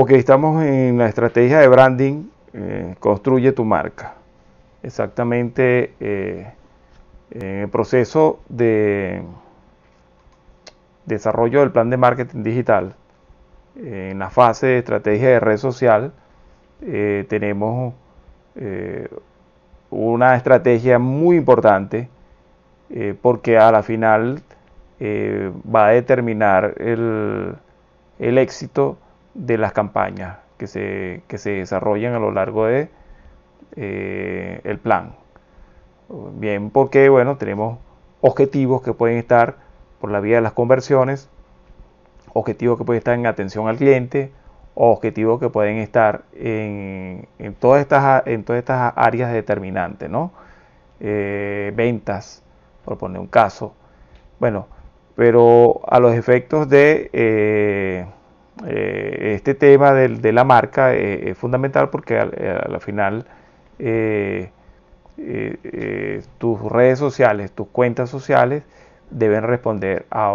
Porque estamos en la estrategia de branding, eh, construye tu marca. Exactamente eh, en el proceso de desarrollo del plan de marketing digital, eh, en la fase de estrategia de red social, tenemos una estrategia muy importante porque a la final va a determinar el, el éxito de las campañas que se, que se desarrollan a lo largo de eh, el plan. Bien, porque bueno, tenemos objetivos que pueden estar por la vía de las conversiones, objetivos que pueden estar en atención al cliente, objetivos que pueden estar en, en, todas, estas, en todas estas áreas determinantes, ¿no? Eh, ventas, por poner un caso. Bueno, pero a los efectos de eh, eh, este tema de, la marca eh, es fundamental porque al, eh, final tus redes sociales, tus cuentas sociales deben responder a,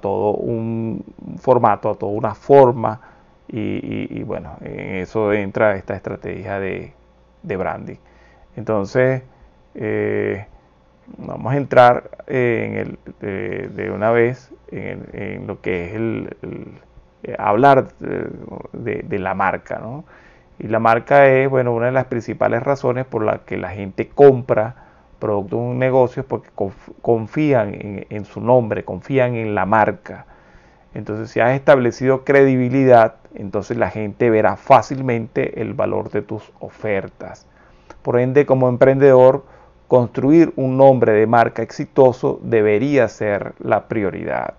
todo un formato, a toda una forma y, bueno, en eso entra esta estrategia de, branding. Entonces, eh, vamos a entrar eh, de, una vez en, lo que es el, eh, hablar de, la marca. Y la marca es, bueno, una de las principales razones por las que la gente compra productos de un negocio porque confían en su nombre, confían en la marca. Entonces, si has establecido credibilidad, entonces la gente verá fácilmente el valor de tus ofertas. Por ende, como emprendedor, construir un nombre de marca exitoso debería ser la prioridad.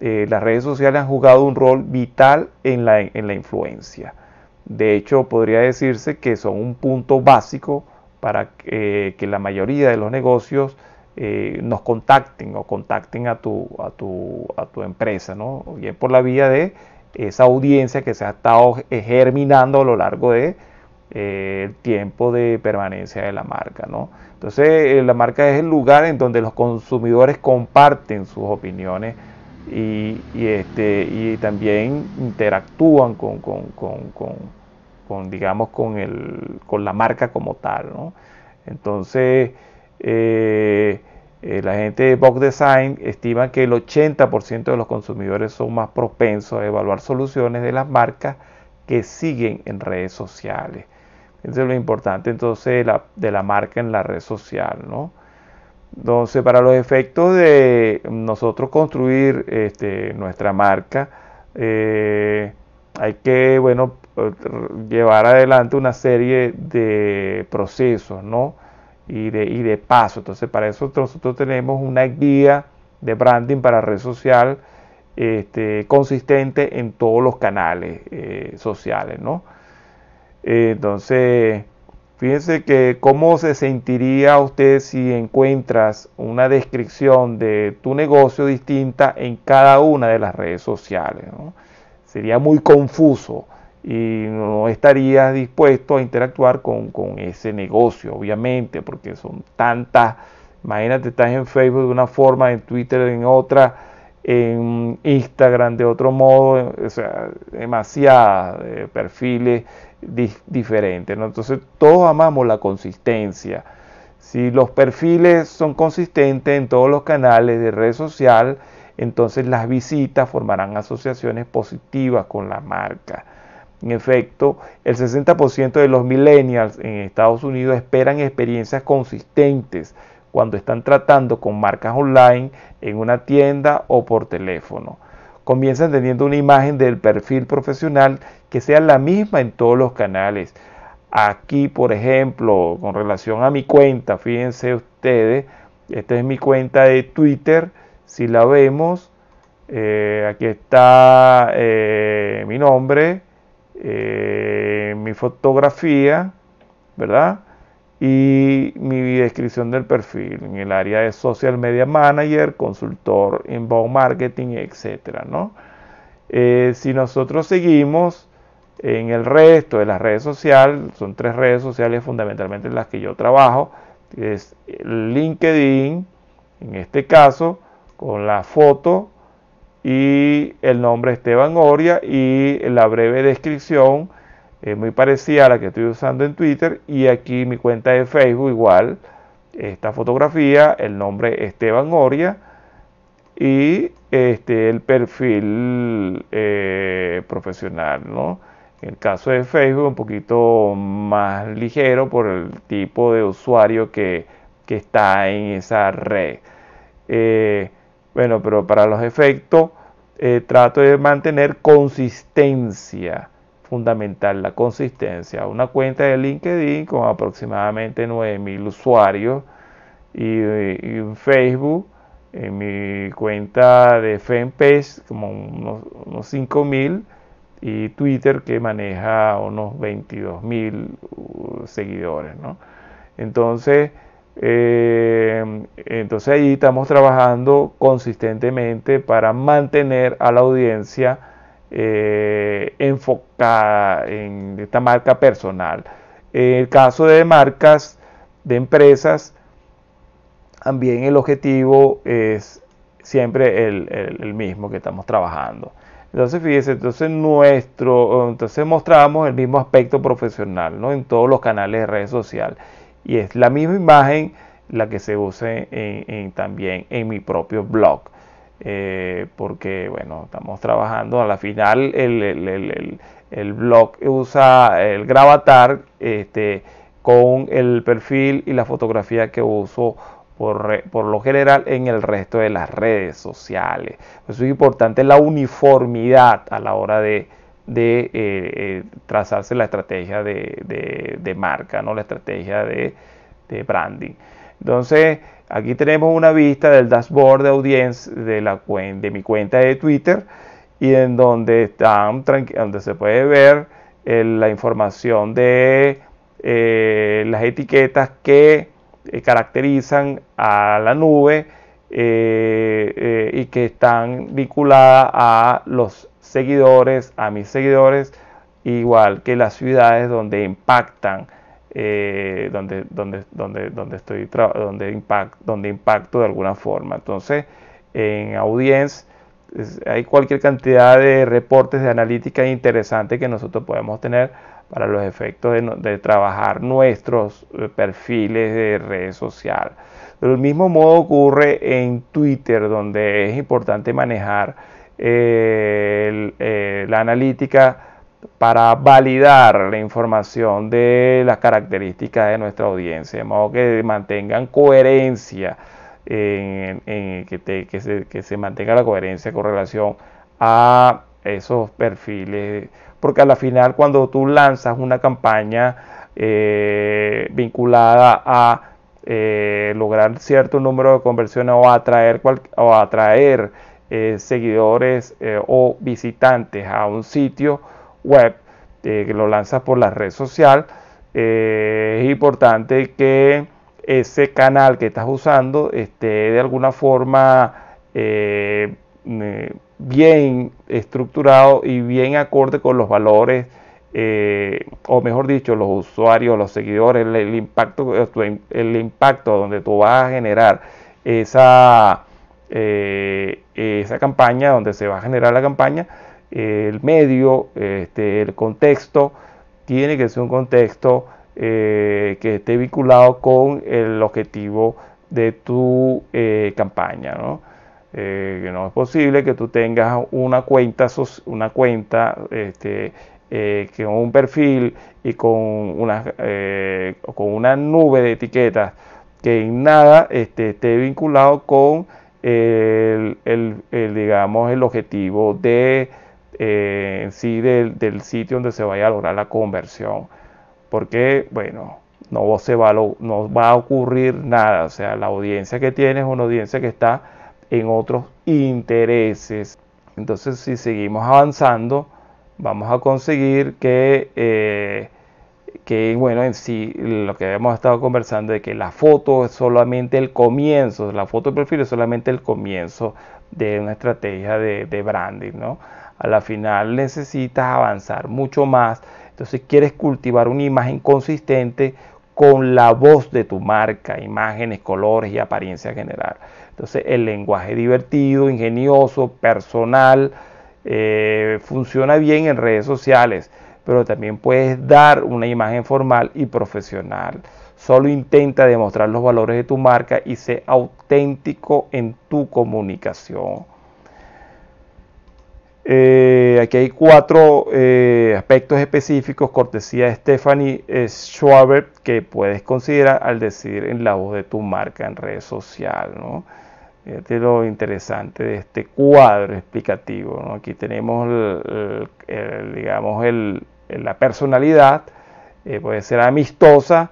Eh, las redes sociales han jugado un rol vital en la, influencia. De hecho, podría decirse que son un punto básico para eh, que la mayoría de los negocios eh, nos contacten o contacten a tu, a tu, a tu empresa, ¿no? bien por la vía de esa audiencia que se ha estado germinando a lo largo de el eh, tiempo de permanencia de la marca. ¿no? Entonces, eh, la marca es el lugar en donde los consumidores comparten sus opiniones y, este, también interactúan con, digamos, con, la marca como tal. Entonces, eh, la gente de Box Design estima que el 80% de los consumidores son más propensos a evaluar soluciones de las marcas que siguen en redes sociales. Eso es lo importante entonces de la marca en la red social, ¿no? Entonces, para los efectos de nosotros construir este, nuestra marca, eh, hay que, bueno, llevar adelante una serie de procesos, ¿no? Y de, y pasos. Entonces, para eso nosotros tenemos una guía de branding para red social este, consistente en todos los canales eh, sociales, ¿no? Eh, entonces, fíjense que cómo se sentiría usted si encuentras una descripción de tu negocio distinta en cada una de las redes sociales. Sería muy confuso y no estarías dispuesto a interactuar con, con ese negocio, obviamente, porque son tantas, imagínate, estás en Facebook de una forma, en Twitter en otra en Instagram de otro modo, o sea, demasiadas eh, perfiles diferentes. Entonces todos amamos la consistencia. Si los perfiles son consistentes en todos los canales de red social, entonces las visitas formarán asociaciones positivas con la marca. En efecto, el 60% de los millennials en Estados Unidos esperan experiencias consistentes cuando están tratando con marcas online en una tienda o por teléfono. Comienzan teniendo una imagen del perfil profesional que sea la misma en todos los canales. Aquí, por ejemplo, con relación a mi cuenta, fíjense ustedes, esta es mi cuenta de Twitter, si la vemos, eh, aquí está eh, mi nombre, eh, mi fotografía, ¿verdad? y mi descripción del perfil en el área de social media manager, consultor, inbound marketing, etcétera, eh, si nosotros seguimos en el resto de las redes sociales, son tres redes sociales fundamentalmente en las que yo trabajo, es LinkedIn, en este caso, con la foto y el nombre Esteban Oria y la breve descripción es muy parecida a la que estoy usando en Twitter y aquí mi cuenta de Facebook igual esta fotografía el nombre Esteban Oria y este el perfil eh, profesional no en el caso de Facebook un poquito más ligero por el tipo de usuario que, está en esa red eh, bueno pero para los efectos eh, trato de mantener consistencia fundamental la consistencia. Una cuenta de LinkedIn con aproximadamente 9.000 usuarios y, Facebook, en mi cuenta de fanpage como unos, unos 5.000 y Twitter que maneja unos 22.000 uh, seguidores. Entonces, eh, entonces ahí estamos trabajando consistentemente para mantener a la audiencia eh, enfocada en esta marca personal. En el caso de marcas, de empresas, también el objetivo es siempre el, mismo que estamos trabajando. Entonces, fíjese, entonces nuestro, entonces mostramos el mismo aspecto profesional, En todos los canales de redes sociales. Y es la misma imagen la que se usa en, también en mi propio blog eh, porque bueno, estamos trabajando, a la final el, el, el, blog usa el Gravatar este, con el perfil y la fotografía que uso por, por, lo general en el resto de las redes sociales. eso es importante la uniformidad a la hora de, de eh, eh, trazarse la estrategia de, de, de, marca, ¿no? la estrategia de, branding. Entonces, aquí tenemos una vista del dashboard de audiencia de, mi cuenta de Twitter y en donde, se puede ver eh, la información de eh, las etiquetas que eh, caracterizan a la nube y que están vinculadas a los seguidores, a mis seguidores, igual que las ciudades donde impactan eh, donde, donde, donde, donde, estoy donde, impact donde impacto de alguna forma. Entonces, en Audience hay cualquier cantidad de reportes de analítica interesante que nosotros podemos tener para los efectos de, trabajar nuestros eh, perfiles de red social. Del mismo modo ocurre en Twitter, donde es importante manejar eh, la analítica para validar la información de las características de nuestra audiencia, de modo que mantengan coherencia, en, que, se, mantenga la coherencia con relación a esos perfiles, porque al final cuando tú lanzas una campaña eh, vinculada a eh, lograr cierto número de conversiones o atraer, atraer eh, seguidores o visitantes a un sitio, web, eh, que lo lanzas por la red social, eh, es importante que ese canal que estás usando esté de alguna forma eh, mm, bien estructurado y bien acorde con los valores, o mejor dicho, los usuarios, los seguidores, el, impacto, el impacto donde tú vas a generar esa, esa campaña, donde se va a generar la campaña el medio, este, el contexto, tiene que ser un contexto eh, que esté vinculado con el objetivo de tu eh, campaña. ¿no? Eh, no es posible que tú tengas una cuenta, una cuenta este, con un perfil y con una, con una nube de etiquetas que en nada este, esté vinculado con el, el, digamos, el objetivo de eh, en sí del, sitio donde se vaya a lograr la conversión. Porque, bueno, no, se va a no va a ocurrir nada. O sea, la audiencia que tiene es una audiencia que está en otros intereses. Entonces, si seguimos avanzando, vamos a conseguir que, eh, que bueno, en sí, lo que hemos estado conversando de que la foto es solamente el comienzo, la foto de perfil es solamente el comienzo de una estrategia de, de branding, ¿no? a la final necesitas avanzar mucho más. Entonces quieres cultivar una imagen consistente con la voz de tu marca, imágenes, colores y apariencia general. Entonces el lenguaje divertido, ingenioso, personal, eh, funciona bien en redes sociales, pero también puedes dar una imagen formal y profesional. Solo intenta demostrar los valores de tu marca y sé auténtico en tu comunicación. Eh, aquí hay cuatro eh, aspectos específicos, cortesía de Stephanie eh, Schwaber, que puedes considerar al decir en la voz de tu marca en redes sociales. ¿no? lo interesante de este cuadro explicativo. Aquí tenemos, la personalidad, puede ser amistosa,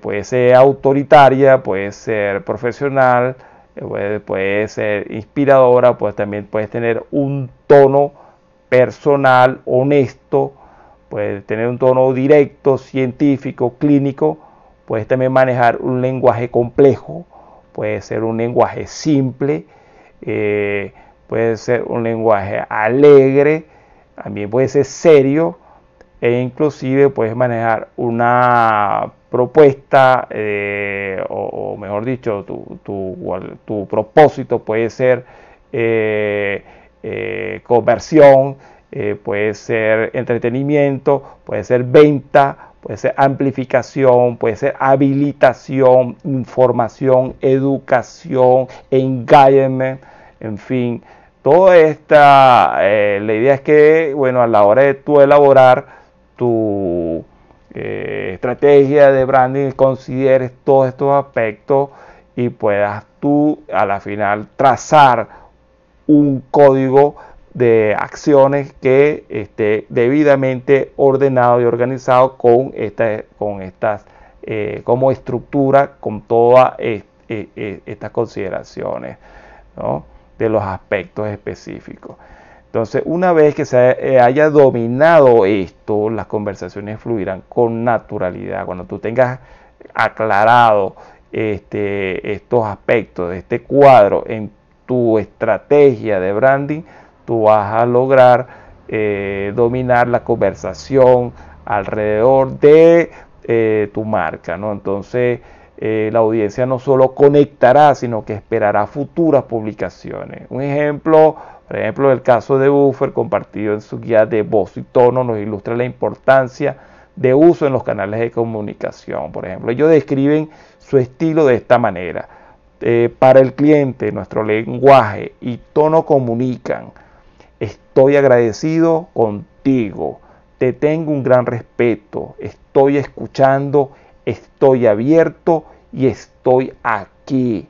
puede ser autoritaria, puede ser profesional, puede, ser inspiradora, pues también puedes tener un tono personal, honesto, puedes tener un tono directo, científico, clínico, puedes también manejar un lenguaje complejo, puede ser un lenguaje simple, eh, puede ser un lenguaje alegre, también puede ser serio e inclusive puedes manejar una propuesta eh, o, mejor dicho tu, tu, propósito puede ser eh, eh, conversión puede ser entretenimiento puede ser venta puede ser amplificación puede ser habilitación información educación engagement en fin toda esta la idea es que bueno a la hora de tú elaborar tu estrategia de branding consideres todos estos aspectos y puedas tú a la final trazar un código de acciones que esté debidamente ordenado y organizado con, con estas eh, como estructura con todas e, e, estas consideraciones de los aspectos específicos. Entonces, una vez que se eh, haya dominado esto, las conversaciones fluirán con naturalidad. Cuando tú tengas aclarado este, estos aspectos de este cuadro en tu estrategia de branding, tú vas a lograr eh, dominar la conversación alrededor de eh, tu marca. Entonces, la audiencia no solo conectará, sino que esperará futuras publicaciones. Un ejemplo por ejemplo, el caso de Buffer, compartido en su guía de voz y tono, nos ilustra la importancia de uso en los canales de comunicación. Por ejemplo, ellos describen su estilo de esta manera. Eh, para el cliente, nuestro lenguaje y tono comunican. Estoy agradecido contigo, te tengo un gran respeto, estoy escuchando, estoy abierto y estoy aquí.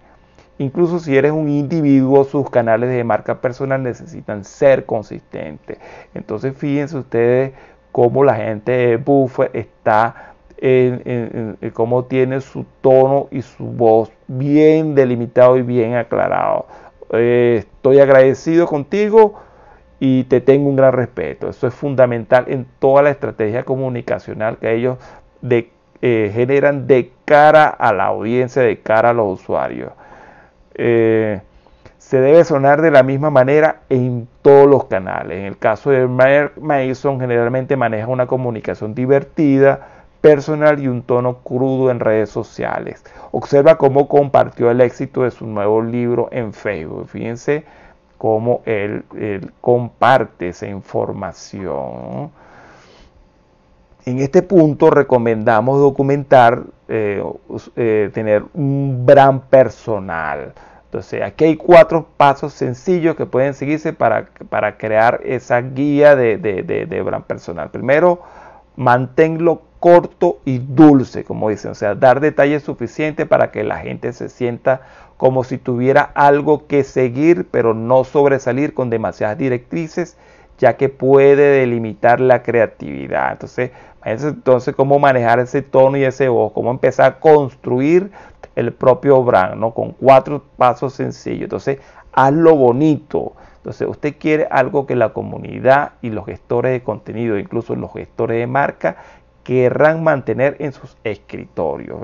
Incluso si eres un individuo, sus canales de marca personal necesitan ser consistentes. Entonces fíjense ustedes cómo la gente de Buffer está, en, cómo tiene su tono y su voz bien delimitado y bien aclarado. Eh, estoy agradecido contigo y te tengo un gran respeto. Eso es fundamental en toda la estrategia comunicacional que ellos eh, generan de cara a la audiencia, de cara a los usuarios. Eh, se debe sonar de la misma manera en todos los canales. En el caso de Mark Mason, generalmente maneja una comunicación divertida, personal y un tono crudo en redes sociales. Observa cómo compartió el éxito de su nuevo libro en Facebook. Fíjense cómo él comparte esa información. En este punto recomendamos documentar, eh, eh, tener un brand personal. Entonces, aquí hay cuatro pasos sencillos que pueden seguirse para, para crear esa guía de, de, brand personal. Primero, manténlo corto y dulce, como dicen, o sea, dar detalles suficientes para que la gente se sienta como si tuviera algo que seguir, pero no sobresalir con demasiadas directrices, ya que puede delimitar la creatividad. Entonces, entonces, cómo manejar ese tono y ese voz, cómo empezar a construir el propio brand, ¿no? Con cuatro pasos sencillos. Entonces, hazlo bonito. Entonces, usted quiere algo que la comunidad y los gestores de contenido, incluso los gestores de marca, querrán mantener en sus escritorios.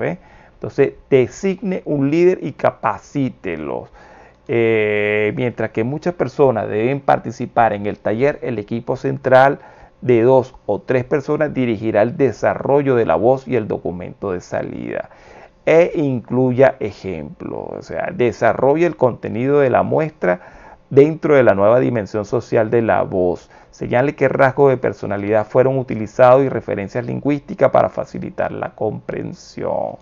Entonces, designe un líder y capacítelos. Eh, mientras que muchas personas deben participar en el taller, el equipo central de dos o tres personas dirigirá el desarrollo de la voz y el documento de salida e incluya ejemplos, o sea, desarrolle el contenido de la muestra dentro de la nueva dimensión social de la voz. Señale qué rasgos de personalidad fueron utilizados y referencias lingüísticas para facilitar la comprensión.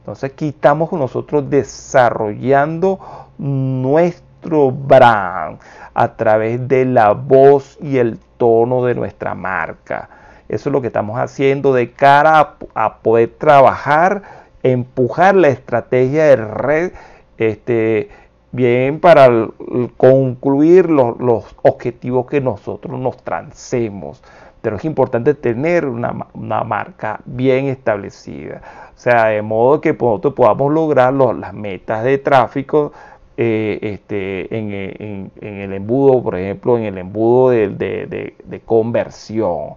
Entonces aquí estamos nosotros desarrollando nuestro brand a través de la voz y el tono de nuestra marca. Eso es lo que estamos haciendo de cara a, poder trabajar, empujar la estrategia de red. Este, bien para concluir los, objetivos que nosotros nos trancemos. Pero es importante tener una, marca bien establecida. O sea, de modo que nosotros podamos lograr las metas de tráfico eh, este, en, el embudo, por ejemplo, en el embudo de, conversión. O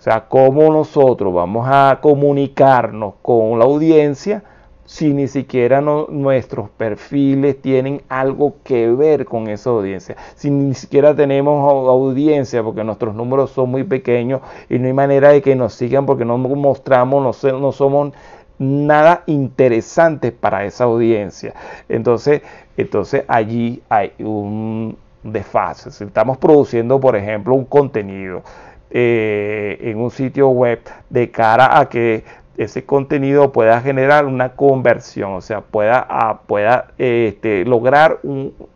sea, cómo nosotros vamos a comunicarnos con la audiencia si ni siquiera nuestros perfiles tienen algo que ver con esa audiencia, si ni siquiera tenemos audiencia porque nuestros números son muy pequeños y no hay manera de que nos sigan porque no mostramos, no, no somos nada interesante para esa audiencia. Entonces, entonces allí hay un desfase. Si estamos produciendo, por ejemplo, un contenido eh, en un sitio web de cara a que ese contenido pueda generar una conversión, o sea, pueda, pueda este, lograr,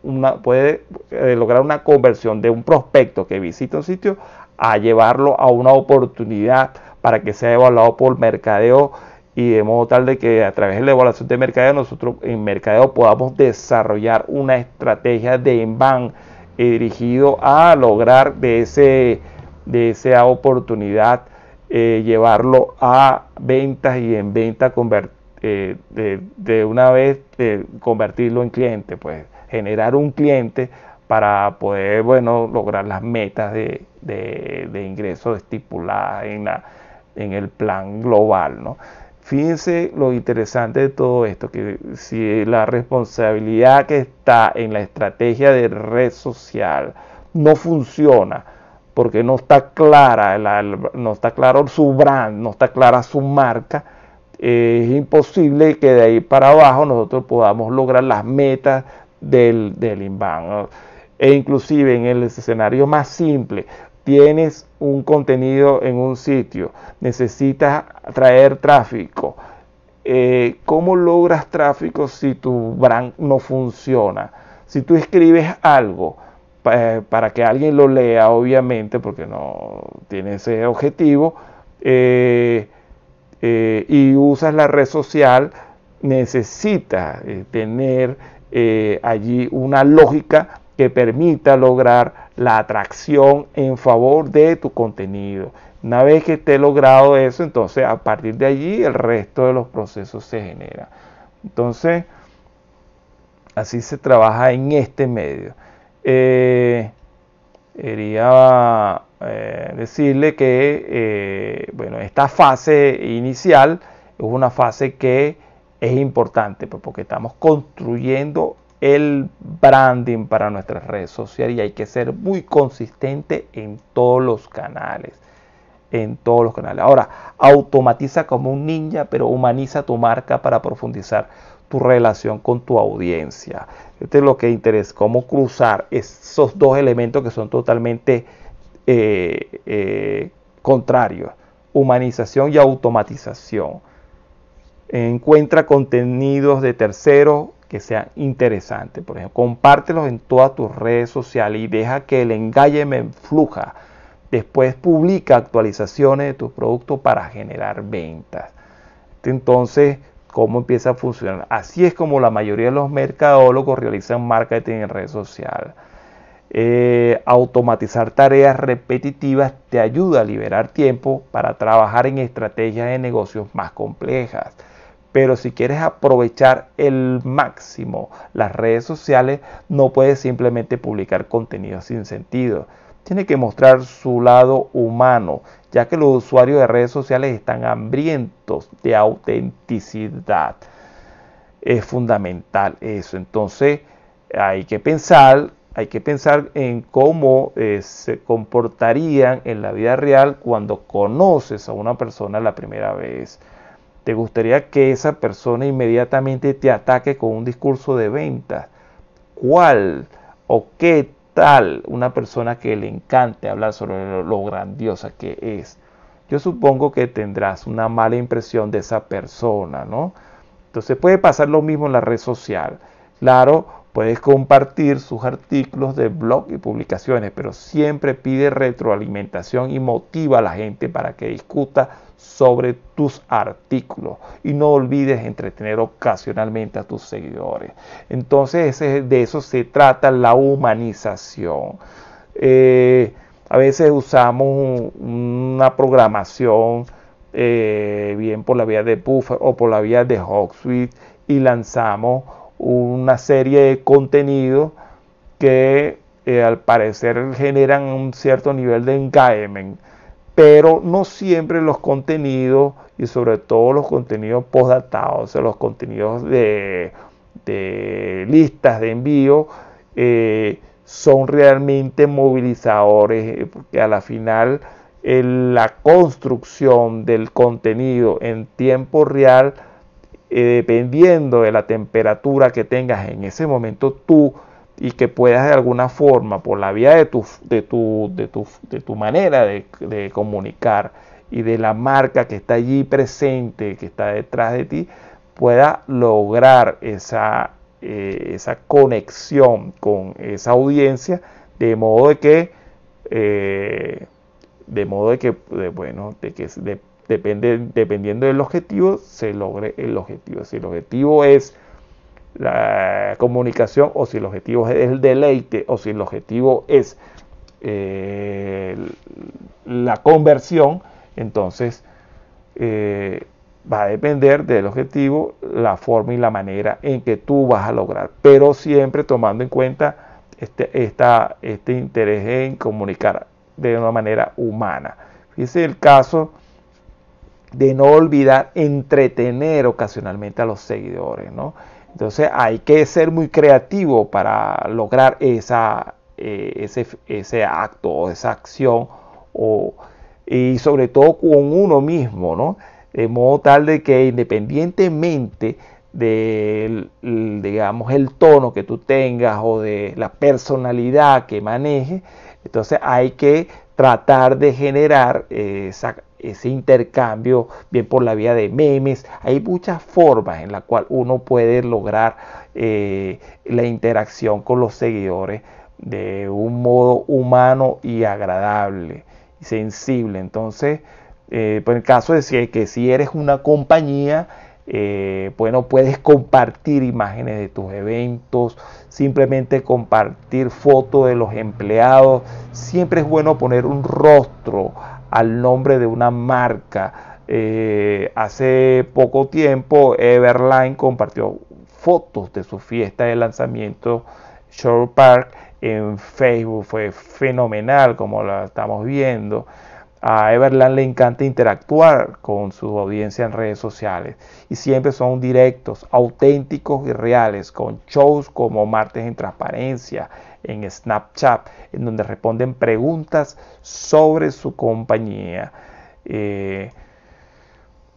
una, puede, eh, lograr una conversión de un prospecto que visita un sitio a llevarlo a una oportunidad para que sea evaluado por mercadeo y de modo tal de que a través de la evaluación de mercadeo nosotros en mercadeo podamos desarrollar una estrategia de en eh, dirigido a lograr de, ese, de esa oportunidad eh, llevarlo a ventas y en venta eh, de, una vez convertirlo en cliente, pues generar un cliente para poder, bueno, lograr las metas de, de, ingresos estipuladas en, la, en el plan global, ¿no? Fíjense lo interesante de todo esto, que si la responsabilidad que está en la estrategia de red social no funciona, porque no está clara, no está claro su brand, no está clara su marca, es imposible que de ahí para abajo nosotros podamos lograr las metas del, del inbound. E inclusive en el escenario más simple, tienes un contenido en un sitio, necesitas traer tráfico. Eh, ¿Cómo logras tráfico si tu brand no funciona? Si tú escribes algo eh, para que alguien lo lea, obviamente, porque no tiene ese objetivo, eh, y usas la red social, necesitas tener allí una lógica que permita lograr la atracción en favor de tu contenido. Una vez que esté logrado eso, entonces a partir de allí el resto de los procesos se genera. Entonces, así se trabaja en este medio. Eh, quería eh, decirle que, eh, bueno, esta fase inicial es una fase que es importante pues, porque estamos construyendo el branding para nuestras redes sociales y hay que ser muy consistente en todos los canales. En todos los canales. Ahora, automatiza como un ninja, pero humaniza tu marca para profundizar tu relación con tu audiencia. Este es lo que interesa, cómo cruzar esos dos elementos que son totalmente eh, eh, contrarios, humanización y automatización. Encuentra contenidos de terceros que sea interesante. Por ejemplo, compártelos en todas tus redes sociales y deja que el me fluja. Después publica actualizaciones de tus productos para generar ventas. Entonces, ¿cómo empieza a funcionar? Así es como la mayoría de los mercadólogos realizan marketing en redes sociales. Eh, automatizar tareas repetitivas te ayuda a liberar tiempo para trabajar en estrategias de negocios más complejas. Pero si quieres aprovechar el máximo las redes sociales, no puedes simplemente publicar contenido sin sentido. Tiene que mostrar su lado humano, ya que los usuarios de redes sociales están hambrientos de autenticidad. Es fundamental eso. Entonces hay que pensar hay que pensar en cómo eh, se comportarían en la vida real cuando conoces a una persona la primera vez. ¿Te gustaría que esa persona inmediatamente te ataque con un discurso de venta? ¿Cuál o qué tal una persona que le encante hablar sobre lo, lo grandiosa que es? Yo supongo que tendrás una mala impresión de esa persona, ¿no? Entonces puede pasar lo mismo en la red social. Claro, puedes compartir sus artículos de blog y publicaciones, pero siempre pide retroalimentación y motiva a la gente para que discuta sobre tus artículos y no olvides entretener ocasionalmente a tus seguidores. Entonces de eso se trata la humanización. Eh, a veces usamos una programación eh, bien por la vía de Buffer o por la vía de Hootsuite y lanzamos una serie de contenidos que eh, al parecer generan un cierto nivel de engagement pero no siempre los contenidos y sobre todo los contenidos postdatados, o sea, los contenidos de, listas de envío, eh, son realmente movilizadores, eh, porque a la final eh, la construcción del contenido en tiempo real, dependiendo de la temperatura que tengas en ese momento, tú y que puedas de alguna forma, por la vía de tu, de tu, de tu, de tu manera de, comunicar y de la marca que está allí presente, que está detrás de ti, pueda lograr esa, eh, esa conexión con esa audiencia, de modo de que, eh, de modo de que, bueno, de que depende, dependiendo del objetivo, se logre el objetivo. Si el objetivo es la comunicación o si el objetivo es el deleite o si el objetivo es eh, la conversión, entonces eh, va a depender del objetivo, la forma y la manera en que tú vas a lograr, pero siempre tomando en cuenta este, este interés en comunicar de una manera humana. fíjese el caso de no olvidar entretener ocasionalmente a los seguidores, ¿no? Entonces hay que ser muy creativo para lograr esa, eh, ese, acto o esa acción y sobre todo con uno mismo, ¿no? De modo tal de que independientemente del, digamos, el tono que tú tengas o de la personalidad que manejes, entonces hay que tratar de generar esa, ese intercambio, bien por la vía de memes. Hay muchas formas en las cuales uno puede lograr eh, la interacción con los seguidores de un modo humano y agradable, y sensible. Entonces, eh, por pues, el caso de que si eres una compañía, eh, bueno, puedes compartir imágenes de tus eventos, simplemente compartir fotos de los empleados. Siempre es bueno poner un rostro al nombre de una marca. Eh, hace poco tiempo Everline compartió fotos de su fiesta de lanzamiento Shore Park en Facebook. Fue fenomenal como la estamos viendo. A Everline le encanta interactuar con su audiencia en redes sociales y siempre son directos, auténticos y reales, con shows como Martes en Transparencia, en Snapchat, en donde responden preguntas sobre su compañía. Eh,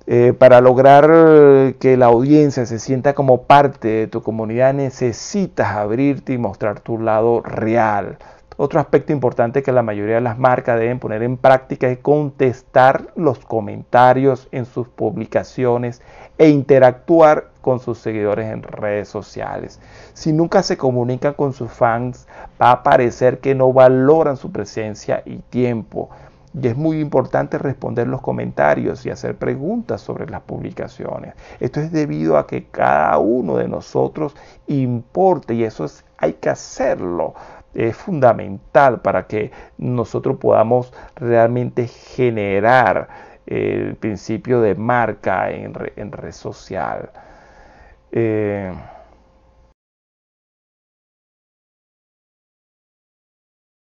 eh, para lograr que la audiencia se sienta como parte de tu comunidad necesitas abrirte y mostrar tu lado real. Otro aspecto importante que la mayoría de las marcas deben poner en práctica es contestar los comentarios en sus publicaciones e interactuar con sus seguidores en redes sociales. Si nunca se comunican con sus fans, va a parecer que no valoran su presencia y tiempo. Y es muy importante responder los comentarios y hacer preguntas sobre las publicaciones. Esto es debido a que cada uno de nosotros importe y eso es, hay que hacerlo es fundamental para que nosotros podamos realmente generar eh, el principio de marca en, en red social. Eh,